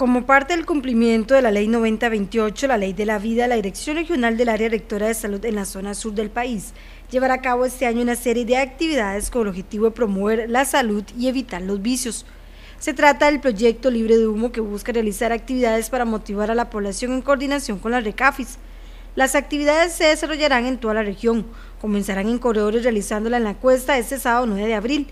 Como parte del cumplimiento de la Ley 9028, la Ley de la Vida, la Dirección Regional del Área Rectora de Salud en la zona sur del país llevará a cabo este año una serie de actividades con el objetivo de promover la salud y evitar los vicios. Se trata del proyecto Libre de Humo que busca realizar actividades para motivar a la población en coordinación con la RECAFIS. Las actividades se desarrollarán en toda la región. Comenzarán en corredores realizándola en la cuesta este sábado 9 de abril.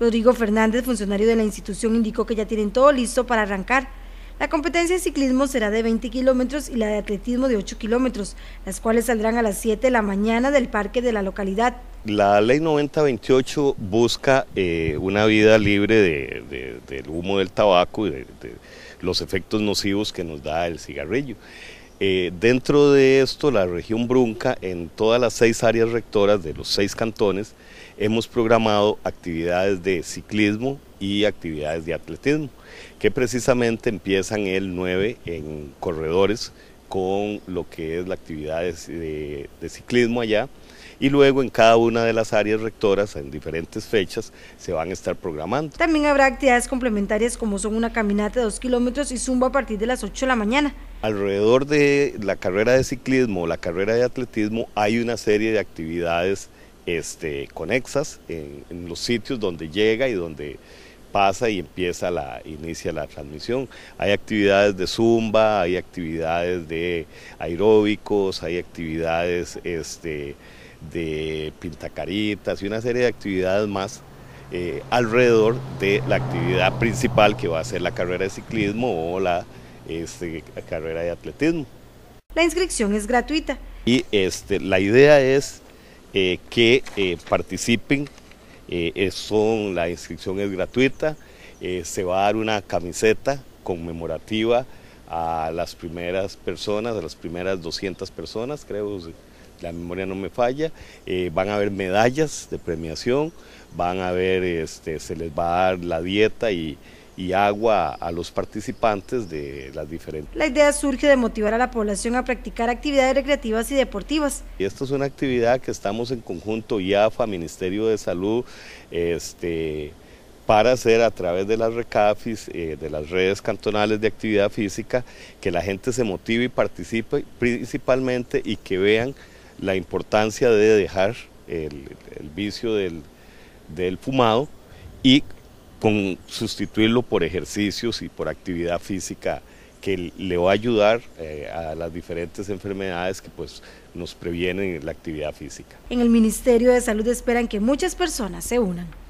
Rodrigo Fernández, funcionario de la institución, indicó que ya tienen todo listo para arrancar. La competencia de ciclismo será de 20 kilómetros y la de atletismo de 8 kilómetros, las cuales saldrán a las 7 de la mañana del parque de la localidad. La ley 9028 busca eh, una vida libre del humo del tabaco y de los efectos nocivos que nos da el cigarrillo. Eh, dentro de esto, la región Brunca, en todas las seis áreas rectoras de los seis cantones, hemos programado actividades de ciclismo y actividades de atletismo, que precisamente empiezan el 9 en corredores con lo que es la actividad de, de ciclismo allá y luego en cada una de las áreas rectoras en diferentes fechas se van a estar programando. También habrá actividades complementarias como son una caminata de dos kilómetros y zumba a partir de las 8 de la mañana. Alrededor de la carrera de ciclismo, la carrera de atletismo, hay una serie de actividades este, conexas en, los sitios donde llega y donde pasa y empieza la, inicia la transmisión. Hay actividades de zumba, hay actividades de aeróbicos, hay actividades este, de pintacaritas y una serie de actividades más eh, alrededor de la actividad principal que va a ser la carrera de ciclismo o la este, carrera de atletismo. La inscripción es gratuita. Y este, la idea es eh, que eh, participen, eh, son, la inscripción es gratuita, se va a dar una camiseta conmemorativa a las primeras personas, a las primeras 200 personas, creo, la memoria no me falla, van a haber medallas de premiación, van a ver, este, se les va a dar la dieta y, y agua a los participantes de las diferentes. La idea surge de motivar a la población a practicar actividades recreativas y deportivas. Y esta es una actividad que estamos en conjunto IAFA, Ministerio de Salud, este, para hacer a través de las RECAFIS, eh, de las redes cantonales de actividad física, que la gente se motive y participe principalmente y que vean la importancia de dejar el, vicio del, del fumado y con sustituirlo por ejercicios y por actividad física que le va a ayudar eh, a las diferentes enfermedades que pues nos previenen la actividad física. En el Ministerio de Salud esperan que muchas personas se unan.